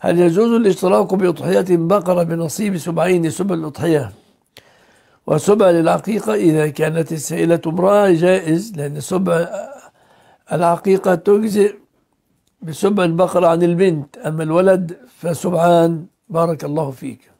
هل يجوز الاشتراك بأضحية بقرة بنصيب سبعين سبع الأضحية وسبع للعقيقة إذا كانت السائلة امرأة جائز لأن سبع العقيقة تجزئ بسبع البقرة عن البنت أما الولد فسبعان بارك الله فيك